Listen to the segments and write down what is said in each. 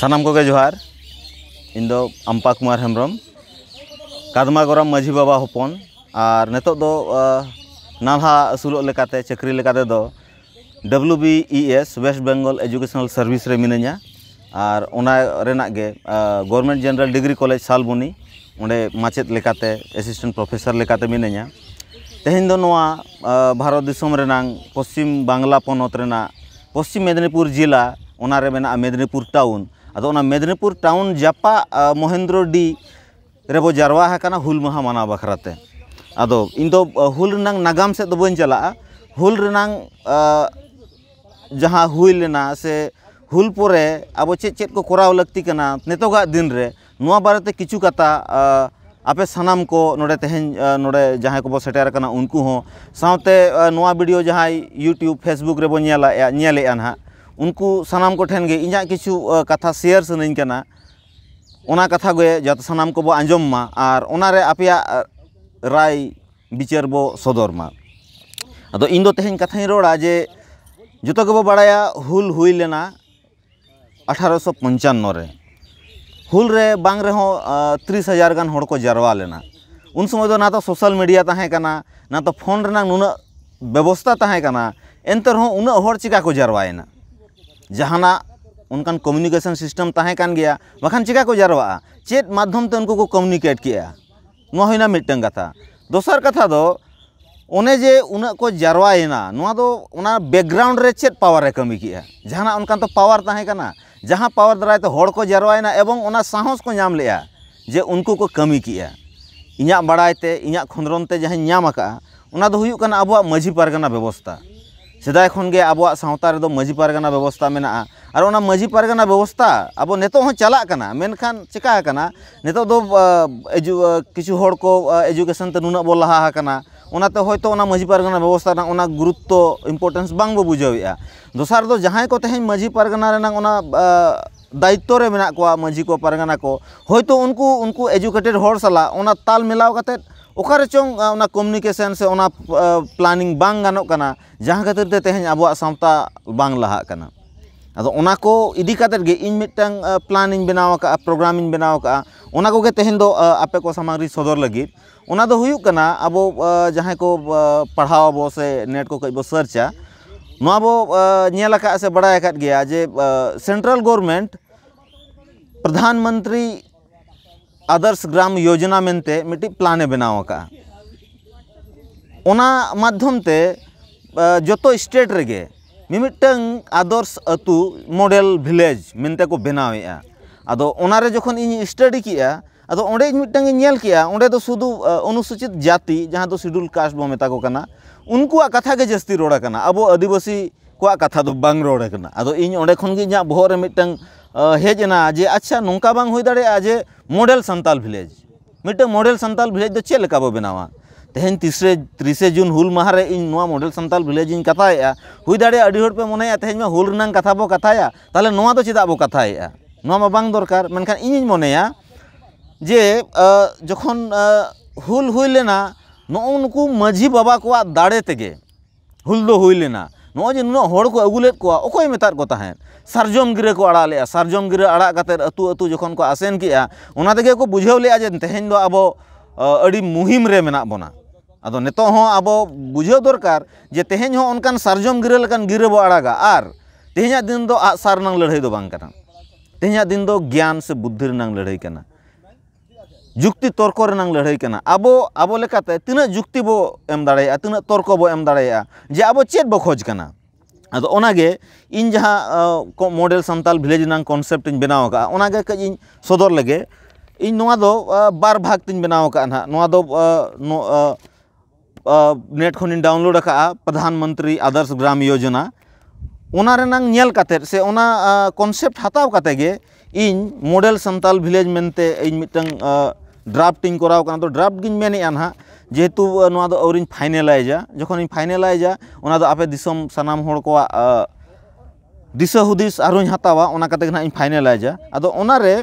सामान को जोहार इन दो अम्पा कुमार हेम्रम कादमा गोराम माझी बाबा हपन और नित नाला असूल चाकरी W B E S West Bengal educational service मिना मिनाᱧᱟ और government general degree college Salboni ओंडे माचेद लेकाते एसिस्टेंट प्रोफेसर लेकाते मिनाᱧᱟ तेहेन दो भारत देशम पश्चिम बांग्ला पनत पश्चिम मेदनीपुर जिला ओना टाउन अदो मेदनीपुर टाउन जापा महेंद्र डी रेबो जारवा हुल माहा माना बखराते अदो इन दो हुल नागाम से दो तो बन चला हुल रनांग जहाँ हुई से हुल पोरे अब चेक चेक को कोराव लगती कना दिन रे नुआ बारे किचु कथा आपे सनाम को नोडे तेहेन नोडे जहाँ को सेटेर उनको हो साथ वीडियो जहाँ यूट्यूब फेसबुक रे बो ना उनको सामान को ठेन इं कि कथा सेयर सना कथा जो सामान को आजमा और उनारे आपे राय विचार बो सदरमा अद तो इन तेहन कथा रोड़ा जे जो तो बो बड़ा हूल हुईलेना अठारो सौ पंचान हूल रे बांग त्रिस हजार गान को जारवा लेना उन समय तो ना तो सोशल मीडिया तहकना ना तो फोन नुना व्यवस्था तहकना एनते उन चिका को जारवाएना उनकान कम्युनिकेशन सिस्टम तहकान गया चिका को जारवा चेत माध्यम ते उनको को कम्युनिकेट किया होना मिटन कथा दोसर कथा दो उने जे उना को जारवा एना नुआ बैकग्राउंड रे चेत पावर कमी किया जहाँ उनकान तो पावर तहकाना जहां पावर दराय तो होड़ को जारवा एवं उना साहस को नाम लिया जे उनको को कमी किया इंटर बड़ाते इया खुंदरनते जहां नामका उना दो हुयुकना व्यवस्था सदा खनगे अब सातारे माजी पारगाना व्यवस्था मे और माजी पारगाना व्यवस्था अब नित चलना मेखान चेकना नित किचु को एजुकेशन नुना बो लहा उनते हा माजी पारगाना व्यवस्था गुरुत्व इम्पोर्टेंस बो बुझे दसार तेज माजी पारगाना दायित्व को माजी को पारगाना को हम तो उनको उनको एजुकेटेड हर सला तल मिला अकार कम्युनिकेशन से प्लानिंग बांग जहाँ खातर तेज अब सामता बांग लहा अब इदीका प्लानी बनावक प्रोग्राम बनावक तेहन दो आपे को सामांग सदर लगी अब जहाँ को पढ़ाओ बो से नेट को कब सर्चा ना बोल से बड़ा गया जे सेंट्रल गवर्नमेंट प्रधानमंत्री आदर्श ग्राम योजना मेनते मिट्टी प्लान बनाव का ओना माध्यमते जो स्टेट रेगे मिमिटंग आदर्श अतु मॉडल विलेज मेनते को बनावे अद जो इन स्टाडी किया अदो तो के शुद्ध अनुसूचित जाति जहाँ तो शिड्यूल कास्ट बो मेता को कना उनको कथा के जस्ती रोड़ा अब आदिवासी को कथा तो बांग रोड़ा कना इन ओंडे खन के इजा बोहर ᱦᱮᱡ ᱮᱱᱟ ᱡᱮ ᱟᱪᱪᱷᱟ ᱱᱚᱝᱠᱟ ᱵᱟᱝ ᱦᱩᱭ ᱫᱟᱲᱮᱭᱟᱜᱼᱟ ᱡᱮ ᱢᱚᱰᱮᱞ ᱥᱟᱱᱛᱟᱞ ᱵᱷᱤᱞᱮᱡᱽ ᱢᱤᱫᱴᱮᱱ ᱢᱚᱰᱮᱞ ᱥᱟᱱᱛᱟᱞ ᱵᱷᱤᱞᱮᱡᱽ ᱫᱚ ᱪᱮᱫ ᱞᱮᱠᱟ ᱵᱚ ᱵᱮᱱᱟᱣᱟ ᱛᱮᱦᱮᱧ ᱛᱤᱥᱨᱮ ᱛᱤᱨᱤᱥᱮ ᱡᱩᱱ ᱦᱩᱞ ᱢᱟᱦᱟᱨᱮ ᱤᱧ ᱱᱚᱣᱟ ᱢᱚᱰᱮᱞ ᱥᱟᱱᱛᱟᱞ ᱵᱷᱤᱞᱮᱡᱽ ᱤᱧ ᱠᱟᱛᱷᱟᱭᱮᱜᱼᱟ ᱦᱩᱭ ᱫᱟᱲᱮᱭᱟᱜᱼᱟ ᱟᱹᱰᱤ ᱦᱚᱲ ᱯᱮ ᱢᱚᱱᱮᱭᱟ ᱛᱮᱦᱮᱧ ᱢᱟ ᱦᱩᱞ ᱨᱮᱱᱟᱝ ᱠᱟᱛᱷᱟ ᱵᱚ ᱠᱟᱛᱷᱟᱭᱟ ᱛᱟᱦᱚᱞᱮ ᱱᱚᱣᱟ ᱫᱚ ᱪᱮᱫᱟᱜ ᱵᱚ ᱠᱟᱛᱷᱟᱭᱮᱜᱼᱟ ᱱᱚᱣᱟ ᱢᱟ ᱵᱟᱝ ᱫᱚᱨᱠᱟর ᱢᱮᱱᱠᱷᱟᱱ ᱤᱧᱤᱧ ᱢᱚᱱᱮᱭᱟ ᱡᱮ ᱡᱚᱠᱷᱚᱱ ᱦᱩᱞ ᱦᱩᱭ ᱞᱮᱱᱟ ᱱᱩᱜᱼᱩ ᱱᱩᱠᱩ ᱢᱟᱺᱡᱷᱤ ᱵᱟᱵᱟ ᱠᱚᱣᱟᱜ ᱫᱟᱲᱮ ᱛᱮᱜᱮ ᱦᱩᱞ ᱫᱚ ᱦᱩᱭ ᱞᱮᱱᱟ नोजे नुना हर को अगुलेद को अकय मेतार को तहन सार्जम गिरे को अड़ा ले सार्जम गिरे अड़ा अतु अतु जखन को आसेन के उना देखे को जे तहन दो अब अड़ी मुहिम रे मेना बना अदो नेतो अब बुझाव दरकार जे तहन हो अनकन सार्जम गिरे लकन बो अड़ागा और तहन दिन दो आ सारनांग लड़ाई दो बांग दिन दो ज्ञान से बुद्धि लड़ाई करना ᱡᱩᱠᱛᱤ ᱛᱚᱨᱠᱚ ᱨᱮᱱᱟᱝ ᱞᱟᱹᱲᱦᱟᱹᱭ ᱠᱟᱱᱟ ᱟᱵᱚ ᱟᱵᱚ ᱞᱮᱠᱟᱛᱮ ᱛᱤᱱᱟᱹᱜ ᱡᱩᱠᱛᱤ ᱵᱚ ᱮᱢ ᱫᱟᱲᱮᱭᱟᱜᱼᱟ ᱛᱤᱱᱟᱹᱜ ᱛᱚᱨᱠᱚ ᱵᱚ ᱮᱢ ᱫᱟᱲᱮᱭᱟᱜᱼᱟ ᱡᱮ ᱟᱵᱚ ᱪᱮᱫ ᱵᱚ ᱠᱷᱚᱡᱽ ᱠᱟᱱᱟ ᱟᱫᱚ ᱚᱱᱟᱜᱮ ᱤᱧ ᱡᱟᱦᱟᱸ ᱢᱚᱰᱮᱞ ᱥᱟᱱᱛᱟᱞ ᱵᱷᱤᱞᱮᱡᱽ ᱨᱮᱱᱟᱝ ᱠᱚᱱᱥᱮᱯᱴ ᱤᱧ ᱵᱮᱱᱟᱣ ᱟᱠᱟᱫᱼᱟ ᱚᱱᱟᱜᱮ ᱠᱟᱹᱡ ᱤᱧ ᱥᱚᱫᱚᱨ ᱞᱮᱜᱮ ᱤᱧ ᱱᱚᱣᱟ ᱫᱚ ᱵᱟᱨ ᱵᱷᱟᱜᱽ ᱛᱤᱧ ᱵᱮᱱᱟᱣ ᱟᱠᱟᱫᱼᱟ ᱱᱟᱦᱟᱜ ᱱᱚᱣᱟ ᱫᱚ नेट खन डाउनलोड प्रधानमंत्री आदर्श ग्राम योजना ᱧᱮᱞ ᱠᱟᱛᱮᱫ ᱥᱮ ᱚᱱᱟ ᱠᱚᱱᱥᱮᱯᱴ ᱦᱟᱛᱟᱣ ᱠᱟᱛᱮ ᱜᱮ ᱤᱧ ᱢᱚᱰᱮᱞ ᱥᱟᱱᱛᱟᱞ ᱵᱷᱤᱞᱮᱡᱽ ᱢᱮᱱᱛᱮ ᱤᱧ ᱢᱤᱫᱴᱟᱝ ड्राफ्टिंग कराव तो ड्राफ्ट गिन मैंने ना जेहेतु और फाइनलाइजा जखन फाइनलाइजा ओना आप आपे दिसम सनाम को दिशा हुदिस आरों हतावा ओना कते ना फाइनलाइजा अदो ओना रे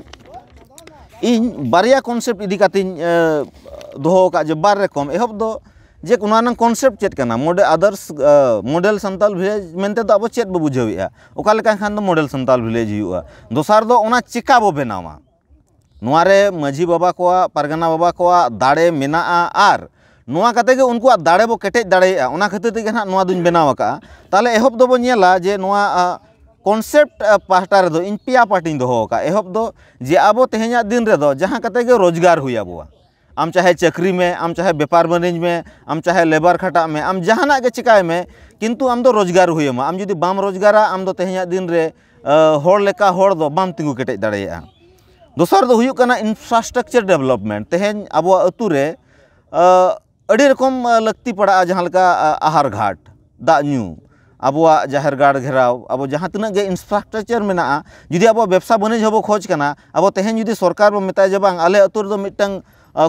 इन बारिया कॉन्सेप्ट इदी कातिन दोहो का जे बार रकम एहब दो जे उना कॉन्सेप्ट चेत करना मोडे अदर्स मॉडल संताल विलेज मेनते तो अब चेत बुझावे ओका खान दो मॉडल संताल विलेज हुआ दोसार दो ओना चिका बो बनावा नारे मांझी बाबा को पारगाना बाबा को दड़े मेना और नवा कते उनको दाड़े बो कटे दाड़ा खातर तक ना दूँ बनावा तेल एहबाला जे कन्सेप्ट पाहटा इन पे पाटी दोहोका एह जे अब तेहेज दिन जहाँ कते रोजगार हुई आम चाहे चाकरी में आम चाहे बेपार बनीज में आम चाहे लेबर खाटा में आम जहाँ के चिकाय में किंतु आम रोजगार हो जुदी बाम रोजगारा आम तेहेज दिन में हर लेका हर बाम तिंगू कटे दाड़ा दोसर दो हुई इनफ्रास्ट्रक्चर डेवलपमेंट तेज अब अतुरे अड़ी रकम लगती पड़ा जहाँ आहार घाट दागू अब जाहिर गाड़ घेराव अब जहाँ तक इनफ्रास्ट्रक्चर मे जुदी अब व्यवसा बणिज हम खोज करना अब तेज जुदी सरकार मेता जे बांग आले अतुर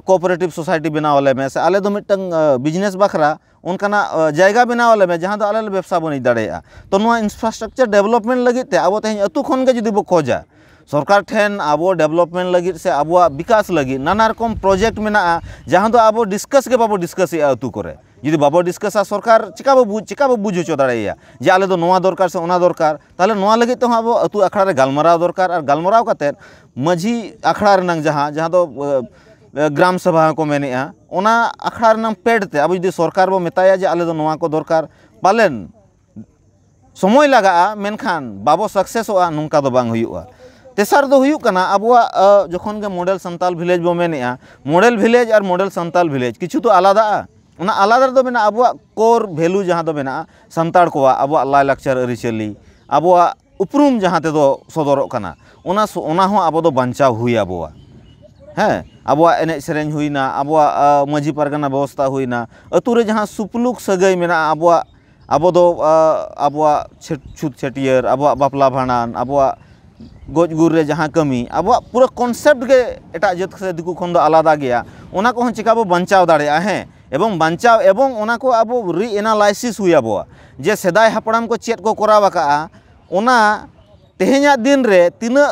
कोऑपरेटिव सोसाइटी बनावाले में से आल दो मिट्टन बिजनेस बाखरा उनका जगह बनावाले में जहाँ आल व्यवसा बणिज दाड़ा तो इनफ्रास्ट्रक्चर डेवलपमेंट लगे अब तेज अतु खन जुदी बो खोजा सरकार ठेन अब डेवलपमेंट लगी से अब विकास लगी नाना रकम प्रोजेक्ट में जहाँ तो अब डिस्कस के बाबो डिसकस अतु को जुदी बाबो डिसकसा सरकार चिका बुझ चिका बुझ हो दाड़े जे आले तो नोआ दरकार से ओना दरकार ताले नोआ लगे तो अब अतु अखड़ा गलमाराव दरकार और गलमाराव कते माझी अखड़ा रनंग जहाँ जहाँ तो ग्राम सभा को मेने ओना अखड़ा रनंग पेड़ते अब जुदी सरकार बो मेताया जे आले तो नोआ को दरकार पालन समय लगा मेनखान बाबो सक्सेस नोका तो बांग हुआ तेसार अब जखे मडल सानताल भिलेज बो मे मडल भिलेज और मडल सानताल भिलेज कि आलदा उना आलदा मे अब कोर भेलू जहाँ मे सानताल को अब लाचार आरीचाली अब उपरूम जहाँ तेज सदर अब बचाव हुई अब हाँ अब एन से हुईना अब मजी पारगाना व्यवस्था होना अतुर जहाँ सुपलुक सगै मे अब अब छुत छटियर अब बापला भाड़ान अब गजगुर जहाँ कमी अब पूरा कन्सेप्ट के एटा जात आलदा गया चिका बो बचाव दाड़ा है एवं बचाव एवं अब रि जे सदा हापड़ाम को चेत को कराव ओना दिन रे तीना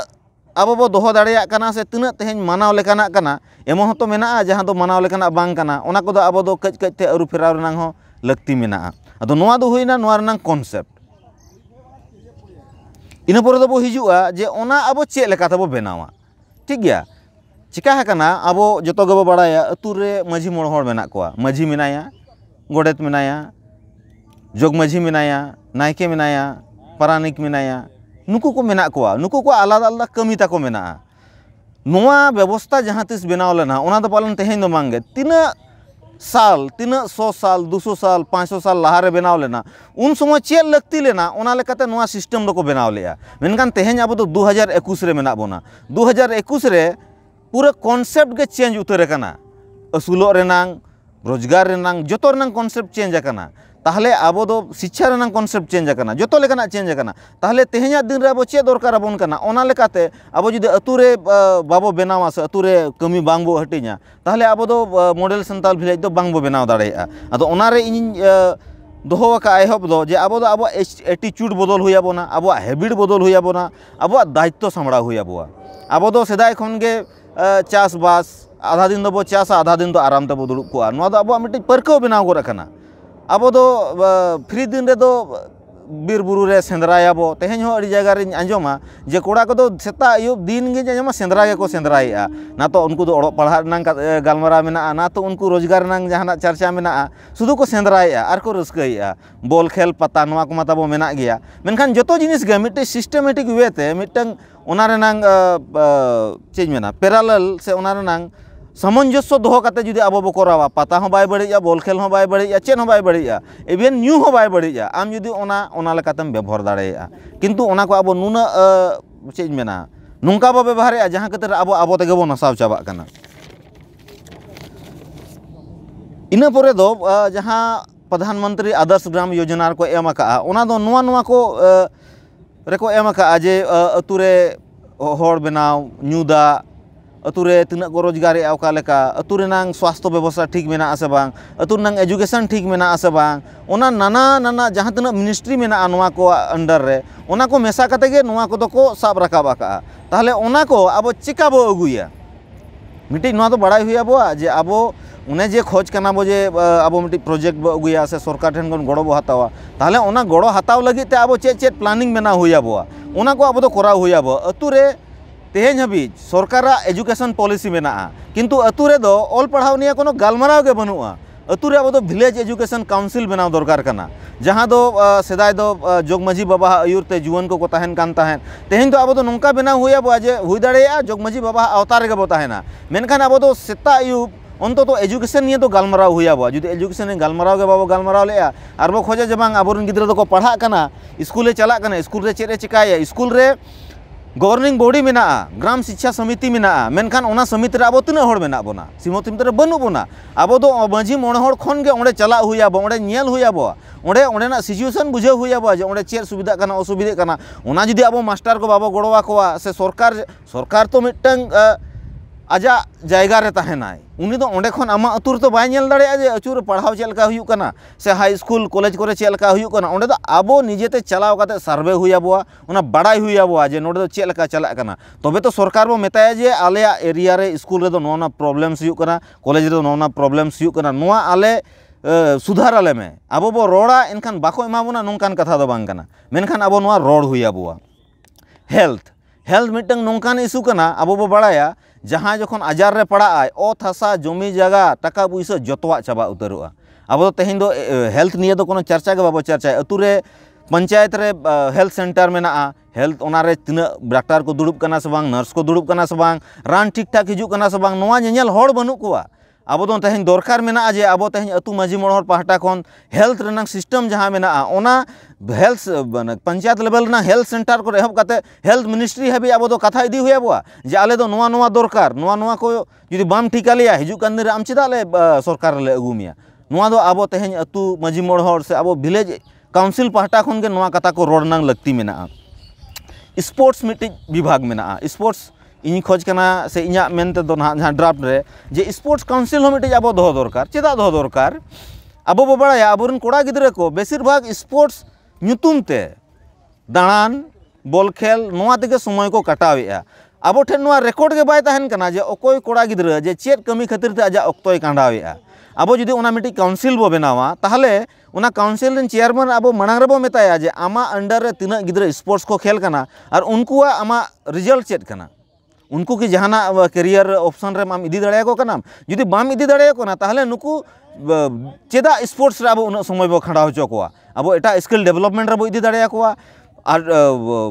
अब बो दोहो दाड़ा कना से तीना तेहेन मानाव लेकाना कना एमो मेना जहाँ दो मानाव लेकाना अब दो कज कज ते अरु फेराव मेना अदो नोवा इनपुरब पर दबो जे अब चे बनावा ठीक गया चिका अब जो गबो बड़ाया अतुरे माझी मोड़ होड़ मेना कोआ माझी मेनाया गोडेत मेनाया जोग माझी मेनाया नायके मेनाया परानिक मेनाया नुकु को मेना नुकु को अलग अलग कमी तक मेना व्यवस्था जहां तिस बनाव लेना तो पालन तेहें दो मांगे तीना साल तीन सौ साल दूसौ साल पाँच सौ साल लाहारे बनाव लेना उन समय चेक लगती लेना उना को बनाव ले मेनकान तेहेन अब तो 2021 रे मेना बोना 2021 रे पूरा कॉन्सेप्ट के चेंज उतर असूलों रोजगार जो कॉन्सेप्ट चेंज ताहले आबो शिक्षा रना कॉन्सेप्ट चेंज करना जो तो लेकिन चेंज करना ताहले तेहेना दिन रे चे दरकार आबोन करना ओना अतुरे बाबो बनावा से अतुरे कमी बांग बो हटिना ताहले आबो मॉडल संताल भिलेज दो बांग बो बनाव दाड़ेया अदो ओना रे इन दोहो दो जे आबो दो आबो बदल हुई आबोना आबो बदल हुई अब दायित्व सामड़ा हुई अब सदा दो सदाय चास बास आधा दिन दो चासा आधा दिन तो आराम तबो दुड़ुक को आ नुआ बनाव गोरा अब फ्री दिन रे बीर बुरु रे सेंद्रायाब तेहेन हो अड़ी जायगा रे आंजोमा जे कोड़ा को दो सेता यो दिन गे जायमा सेंद्रा के को सेंद्राया ना तो उनको दो ओड़ पढ़ा नंग गालमरा मेना ना तो उनको रोजगार नंग जहाना चर्चा मेना सुदु को सेंद्राया आर को रुसकाया बॉल खेल पता नवा को मताबो मेना गया मेनखान जतो जिनिस गे मिटे सिस्टमेटिक वे ते मिटंग ओना नंग चेंज मेना पैरेलल से ओना नंग सामंजस्य दो करते जुदी अब करावा पता हूँ बै बल खेल हम बड़ी चेन चेद हूँ बै बड़े इवेन न्यू हम बै आम जुदी व्यवहार दाड़ा किंतु को अब नुना चेज मेना नौका बो व्यवहार जहाँ खातर अब अब तक बो नसा चाबाकना इन पर जहाँ प्रधानमंत्री आदर्श ग्राम योजना को एम को रेको एम जे अतुरे हर बनाव दा ᱟᱛᱩ ᱨᱮ ᱛᱤᱱᱟᱹᱜ ᱠᱚ ᱨᱳᱡᱽᱜᱟᱨᱮᱜᱼᱟ ᱚᱠᱟ ᱞᱮᱠᱟ ᱟᱛᱩ ᱨᱮᱱᱟᱝ ᱥᱟᱥᱛᱷᱚ ᱵᱮᱵᱚᱥᱛᱷᱟ ᱴᱷᱤᱠ ᱢᱮᱱᱟᱜᱼᱟ ᱥᱮ ᱵᱟᱝ ᱟᱛᱩ ᱨᱮᱱᱟᱝ ᱮᱰᱩᱠᱮᱥᱚᱱ ᱴᱷᱤᱠ ᱢᱮᱱᱟᱜᱼᱟ ᱥᱮ ᱵᱟᱝ ᱚᱱᱟ ᱱᱟᱱᱟ ᱱᱟᱱᱟ ᱡᱟᱦᱟᱸ ᱛᱤᱱᱟᱹᱜ ᱢᱤᱱᱤᱥᱴᱨᱤ ᱢᱮᱱᱟᱜᱼᱟ ᱱᱚᱣᱟ ᱠᱚ ᱟᱱᱰᱟᱨ ᱨᱮ ᱚᱱᱟ ᱠᱚ ᱢᱮᱥᱟ ᱠᱟᱛᱮ ᱜᱮ ᱱᱚᱣᱟ ᱠᱚᱫᱚ ᱠᱚ ᱥᱟᱵ ᱨᱟᱠᱟᱵ ᱟᱠᱟᱜᱼᱟ ᱛᱟᱦᱞᱮ ᱚᱱᱟ ᱠᱚ ᱟᱵᱚ ᱪᱤᱠᱟ ᱵᱚ ᱟᱹᱜᱩᱭᱟ ᱢᱤᱫᱴᱤᱡ ᱱᱚᱣᱟ ᱫᱚ ᱵᱟᱲᱟᱭ ᱦᱩᱭ ᱟᱵᱚᱣᱟ ᱡᱮ ᱟᱵᱚ उन्हें जे खोज करना बो जे अब मिट्टी प्रोजेक्ट बो अगुया से सरकार ठेन गन गड़ो बो हतावा ताहले ओना गड़ो हताव लगी ते अब चे चे प्लानिंग बना हुया बो ओना को अब तो करा हुया बो अतुरे तेज हबीज सरकार एजुकेशन पॉलिसी में किंतु अतुरे दो ऑल पढ़ाव कोनो गलमाराव के बनुआ अतुरे अब तो विलेज एजुकेशन काउंसिल बनाव दरकार करना जहाँ दो सदाय दो जोग माजी बाबा आयुरते जुवन को तहन कान तहन तेहन तो अब तो नुंका बना हुए अब आज हुई दाड़ा जोग माजी बाबा आवता के बो मेनखान अब तो सेता आयुब अंत तो एजुकेशन नहीं तो गलमाराव अब जो एजुकेशन गलमाराव के बाबो गलमाराव ले और बो खोजे जे बांग गिद्रा तो पढ़ा स्कूल चला स्कूल चेक चेद चिकाया स्कूल गवर्निंग बॉडी मेना ग्राम शिक्षा समिति मेना समिति अब तना तिना होड़ मेना बोना सीमा समिति रे बनु बोना आबो दो माझी मोण होड़ चला हुया होना ओडे बुझे हुया बो जे ओडे सुविधा कना असुविधा कना मास्टर को बाबो गड़वा को सरकार सरकार तो मिटंग ᱟᱡᱟᱜ ᱡᱟᱭᱜᱟ ᱨᱮ ᱛᱟᱦᱮᱱᱟᱭ ᱩᱱᱤ ᱫᱚ ᱚᱸᱰᱮ ᱠᱷᱚᱱ ᱟᱢᱟᱜ ᱟᱹᱛᱩ ᱨᱮᱫᱚ ᱵᱟᱭ ᱧᱮᱞ ᱫᱟᱲᱮᱭᱟᱜᱼᱟ ᱡᱮ ᱟᱹᱪᱩᱨ ᱯᱟᱲᱦᱟᱣ ᱪᱮᱫ ᱞᱮᱠᱟ ᱦᱩᱭᱩᱜ ᱠᱟᱱᱟ ᱥᱮ ᱦᱟᱭ ᱥᱠᱩᱞ ᱠᱚᱞᱮᱡᱽ ᱠᱚᱨᱮ ᱪᱮᱫ ᱞᱮᱠᱟ ᱦᱩᱭᱩᱜ ᱠᱟᱱᱟ ᱚᱸᱰᱮ ᱫᱚ ᱟᱵᱚ ᱱᱤᱡᱮᱛᱮ ᱪᱟᱞᱟᱣ ᱠᱟᱛᱮ ᱥᱟᱨᱵᱷᱮ ᱦᱩᱭ ᱟᱵᱚᱣᱟ ᱚᱱᱟ ᱵᱟᱲᱟᱭ ᱦᱩᱭ ᱟᱵᱚᱣᱟ ᱡᱮ ᱱᱚᱰᱮ ᱫᱚ ᱪᱮᱫ ᱞᱮᱠᱟ ᱪᱟᱞᱟᱜ ᱠᱟᱱᱟ ᱛᱚᱵᱮ ᱛᱚ ᱥᱚᱨᱠᱟᱨ ᱵᱚ ᱢᱮᱛᱟᱭᱟ ᱡᱮ ᱟᱞᱮᱭᱟᱜ ᱮᱨᱤᱭᱟ ᱨᱮ ᱥᱠᱩᱞ ᱨᱮᱫᱚ ᱱᱚᱣᱟ ᱯᱨᱚᱵᱞᱮᱢᱥ ᱦᱩᱭᱩᱜ ᱠᱟᱱᱟ ᱠᱚᱞᱮᱡᱽ ᱨᱮᱫᱚ ᱱᱚᱣᱟ ᱯᱨᱚᱵᱞᱮᱢᱥ ᱦᱩᱭᱩᱜ ᱠᱟᱱᱟ ᱱᱚᱣᱟ ᱟᱞᱮ सुधार आलेमे अब बो रोड़ा एनखान बाको एमाबोना नोंकान कथा दो बांग कना मेनखान अब नोआ रोड हुई अबुआ हेल्थ हेल्थ मिटंग नोंकान इशू कना अब बो बड़ाया जहाँ जो आजारे पड़ा ओत हसा जमी जगह टाका पैसा जोवा चाबा उतर अब तो तेहन दो हेल्थ निये तो चर्चा के बाबो चर्चा अतु पंचायत रे हेल्थ सेंटर में हेल्थ उनारे तना डॉक्टर को दुड़ब करना से नर्स को दुड़ब करना से रान ठीक ठाक हिजू करना से बांग नवा होड़ बनु को अब तो तेहन दरकार में जे अब तो तेहन अतु मजी मोड़ पहाटा कोन हेल्थ रेना सिस्टम जहां में ना ओना health panchayat level health centre को एहब करते हेल्थ मिनिस्ट्री हाबी अब कथा इदी हुए जे आले तो नुआ नुआ दरकार नुआ नुआ को जुदी बाम ठिका लिया हिजुक दिन आम चेदा ले सरकार ले अगु मिया दो अब तेहेन अतु मजी मोड़ हर से अब विलेज काउंसिल पाहटा खन के नुआ कथा को रोडनांग नंग लगती मेना स्पोर्ट्स मिट्टी विभाग मेना स्पोर्ट्स इन खोज करना से इना मेनते दो ना जहां ड्राफ्ट रे जे स्पोर्ट्स काउंसिल हो मिट्टी अब दो दरकार चेदा दो दरकार अब बो बड़ा अब कोड़ा गिद्रे को बेसिभाग स्पोर्ट्स दाणान बल खेल समय को काटावे अब रेकर्ड के बैन जे अकय कड़ा गिद्रा जे चेक कमी खातिर आज अक्त कांडावे अब जी मिट्टी काउंसिल बो बनावा तहले उना काउंसिल चेयरमैन अब मांग रो मताया जे आमा अंडर तना गिद्रा स्पोर्ट्स को खेल करना और उनको आमा रिजल्ट चेक करना उनको की जहां कैरियर ऑप्शन आम इदी दाड़े को जुदी बाम इदी दाड़े को ना नुकु चेदा स्पोर्ट्स अब उन समय बो खड़ा हो चको अब एट स्किल डेवलपमेंट रे इदी दाड़े और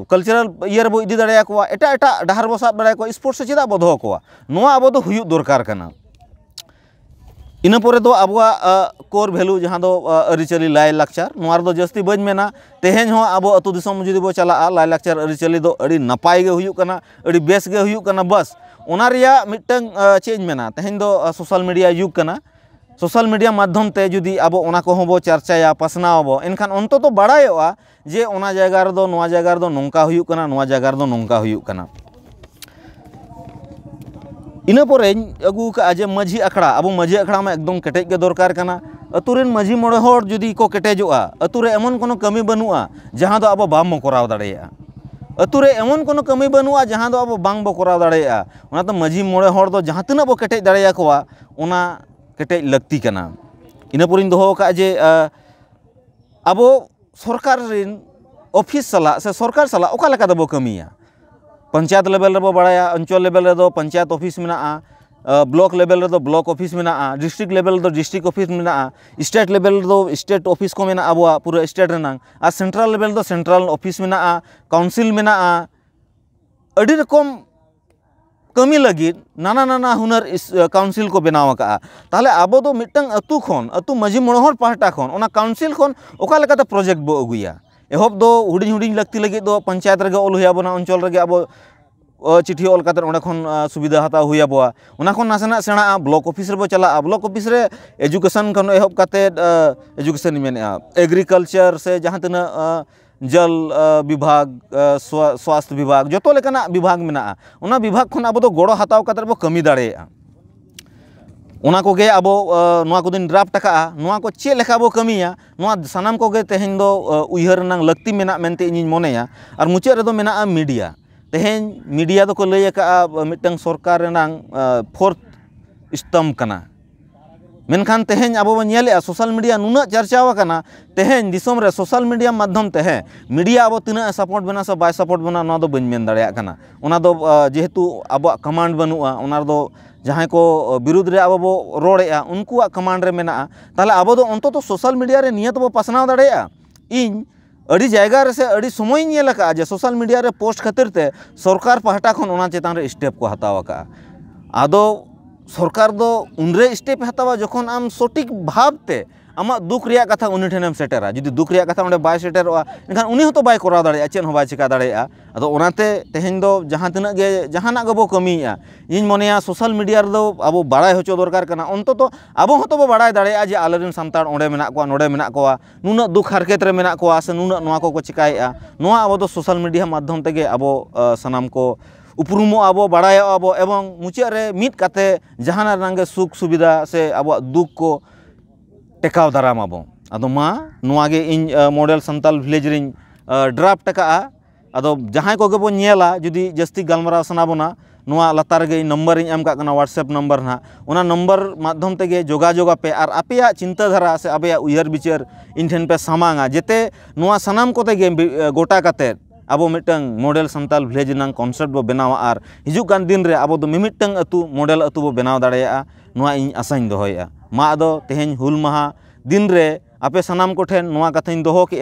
कल्चरल इयर बो इदी दाड़े एट एट एटा डहर बो साब दाड़े स्पोर्ट्स से चेदा बो को तो अब दरकार करना इन पर अब कोर भेलू जहाँ आरीचाली लाइलाचार ना जस्ती बना मेना तेहेज अब अतु जुदी बो चला लाइलाचार आरीचाली नपाय गे बेसगे बस मिट्टन चेज मेना तेहेज सोशल मीडिया युग सोशल मीडिया माध्यम से जुदी अब बो चर्चाया पासनाब एनखान अंत तो बड़ा जे जगह जगह नौका जगह नौका इन पर अगू जे माझी अखड़ा अब माझी अखड़ा में एकदम के दरकार अतुरेन माझी मोड़े हर जी को कटेजोगा अतुरे एम कमी बनुआ जहाँ अब बाम कराव दाड़ा अतुरे एमन कमी बनुआ जहाँ अब बांग बो कराव दाड़ा माझी मोड़े हर दो जहाँ तीना बो कटेज दाड़ा कोवा ओना कटेज लगती कना इन पर दोहो जे अब सरकार ऑफिस सला से सरकार सला कमी है पंचायत लेवल रे अंचल लेवल रे पंचायत ऑफिस में ब्लॉक लेवल रे ब्लॉक ऑफिस में डिस्ट्रिक्ट लेवल रे डिस्ट्रिक्ट ऑफिस में स्टेट लेवल रे स्टेट ऑफिस को में अब पूरा स्टेट रना और सेंट्रल लेवल रे सेंट्रल ऑफिस में काउंसिल में अड़ी रकम कमी लगे नाना नाना हुनर काउंसिल को बनाव ताले अब दो तो अतु खन अतु मजी मोड़ पाहटा खन काउंसिल खन ओका प्रोजेक्ट बो अगुया एहब दो हूँ हूँ लगती लगे तो पंचायत रे ऑल हो अंचल रे अब चिठी ऑल करते ओने सुविधा हता होना बवा ओना खन नासना सेणा ब्लॉक ऑफिस रे चला ब्लॉक ऑफिस रे एजुकेशन खन एहब काते एजुकेशन मेने एग्रीकल्चर से जहाँ तना जल विभाग स्वास्थ्य विभाग जो तो लेकिन विभाग मेना विभाग खन अब दो तो गड़ो हताव कमी दाड़ा उना को अब ड्राफ्ट आ चेका बो कमिया सामान को तेहन दो उन्ना लक्ति मेनते मनया और मुचाद रो मे मीडिया तेहन मीडिया दो लैट सरकार फोर्थ स्तम्भ करना मनखान तेहन अब बोले सोशल मीडिया नुना चर्चावना तेहन सोशल मीडिया माध्यम तेह मीडिया अब तना सपोर्ट बना सा बै सपोर्ट बना बन दाया जेहेतु अब कमांड बनू है जहाँ को विरुद्ध अब बो रोड़े उनको कमांड में मेना तेल अब अंत तो सोशल मीडिया तो रे नियत बो पसनाव दड़ेगा इन अड़ी जैगा से अड़ी समय लगा जे सोशल मीडिया रे पोस्ट खातिर ते सरकार पाहटा खन ओना चेतान रे स्टेप को हतावका आदो सरकार दो उनरे स्टेप हतावा जखन आम सटीक भावते ᱟᱢᱟᱜ ᱫᱩᱠ ᱨᱮᱭᱟᱜ ᱠᱟᱛᱷᱟ ᱩᱱᱤ ᱴᱷᱮᱱᱮᱢ ᱥᱮᱴᱮᱨᱟ ᱡᱩᱫᱤ ᱫᱩᱠ ᱨᱮᱭᱟᱜ ᱠᱟᱛᱷᱟ ᱚᱸᱰᱮ ᱵᱟᱭ ᱥᱮᱴᱮᱨᱚᱜᱼᱟ ᱮᱱᱠᱷᱟᱱ ᱩᱱᱤ ᱦᱚᱸᱛᱚ ᱵᱟᱭ ᱠᱚᱨᱟᱣ ᱫᱟᱲᱮᱭᱟᱜᱼᱟ ᱪᱮᱫ ᱦᱚᱸ ᱵᱟᱭ ᱪᱤᱠᱟ ᱫᱟᱲᱮᱭᱟᱜᱼᱟ ᱟᱫᱚ ᱚᱱᱟᱛᱮ ᱛᱮᱦᱮᱧ ᱫᱚ ᱡᱟᱦᱟᱸ ᱛᱤᱱᱟᱹᱜ ᱜᱮ ᱡᱟᱦᱟᱱᱟᱜ ᱜᱮᱵᱚ ᱠᱟᱹᱢᱤᱭᱮᱜᱼᱟ ᱤᱧ ᱢᱚᱱᱮᱭᱟ ᱥᱳᱥᱟᱞ ᱢᱤᱰᱤᱭᱟ ᱨᱮᱫᱚ ᱟᱵᱚ ᱵᱟᱲᱟᱭ ᱦᱚᱪᱚ ᱫᱚᱨᱠᱟᱨ ᱠᱟᱱᱟ ᱚᱱᱛᱚᱛᱚ ᱟᱵᱚ ᱦᱚᱸᱛᱚ ᱵᱚ ᱵᱟᱲᱟᱭ ᱫᱟᱲᱮᱭᱟᱜᱼᱟ ᱡᱮ ᱟᱞᱮᱨᱮᱱ ᱥᱟᱱᱛᱟᱲ ᱚᱸᱰᱮ ᱢᱮᱱᱟᱜ ᱠᱚᱣᱟ ᱱᱚᱰᱮ ᱢᱮᱱᱟᱜ ᱠᱚᱣᱟ ᱱᱩᱱᱟᱹᱜ ᱫᱩᱠ ᱦᱟᱨᱠᱮᱛ ᱨᱮ ᱢᱮᱱᱟᱜ ᱠᱚᱣᱟ ᱥᱮ ᱱᱩᱱᱟᱹᱜ ᱱᱚᱣᱟ ᱠᱚᱠᱚ ᱪᱤᱠᱟᱭᱮᱜᱼᱟ ᱱᱚᱣᱟ ᱟᱵᱚ ᱫᱚ ᱥᱳᱥᱟᱞ ᱢᱤᱰᱤᱭᱟ ᱢᱟᱫᱽᱫᱷᱚᱢ ᱛᱮᱜᱮ ᱟᱵᱚ ᱥᱟᱱᱟᱢ ᱠᱚ ᱩᱯᱨᱩᱢᱚᱜ ᱟᱵᱚ ᱵᱟᱲᱟᱭᱚᱜ ᱟᱵᱚ ᱮᱵᱚᱝ ᱢᱩᱪᱟᱹᱫ ᱨᱮ ᱢᱤᱫ ᱠᱟᱛᱮ ᱡᱟᱦᱟᱱᱟᱜ ᱨᱮᱱᱟᱜ ᱜᱮ ᱥᱩᱠ ᱥᱩᱵᱤᱫᱷᱟ ᱥᱮ ᱟᱵᱚᱣᱟᱜ ᱫᱩᱠ ᱠᱚ टेकाव दाराम अब अदे इन मॉडल संताल भिलेज रही ड्राफ्ट अदा जुदी जस्ती गलमारा सनाबना नवा लतारे नम्बर एम का ह्वाट्सएप नम्बर ना वह नम्बर माध्यम तक जोाजोगे और आपे चिंता चिंताधारा से आप उयर विचार इनठन पे सामांगा जेते सनाम को गोटा कत अब मिट्ट मॉडल संताल भिलेज कन्सेप्ट बनाव और हजुकान दिन में अब मिमिटन अतु मॉडल अतु बनाव दाया आशा दोहया माँ तेहेन हूल महा दिन रे आपे सनाम को ठेन नुआ कथें के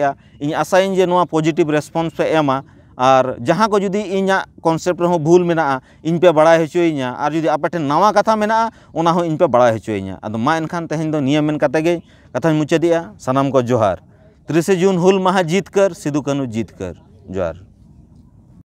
इन आसाइन जे नुआ पॉजिटिव रेस्पॉन्स पे एमा आर जहाँ को जुदी इन या कॉन्सेप्ट रहो भूल में ना इन पे बड़ा है चुई जुदी आपे ठेन नुआ कथा में ना इन पे बड़ा है चुई न्या अदो दो नियम में कतेगे कथा मुचादे दिया सनाम को जोहार त्रिसे जून हूल महा जीत कर सिदुकनु जीत कर जोहार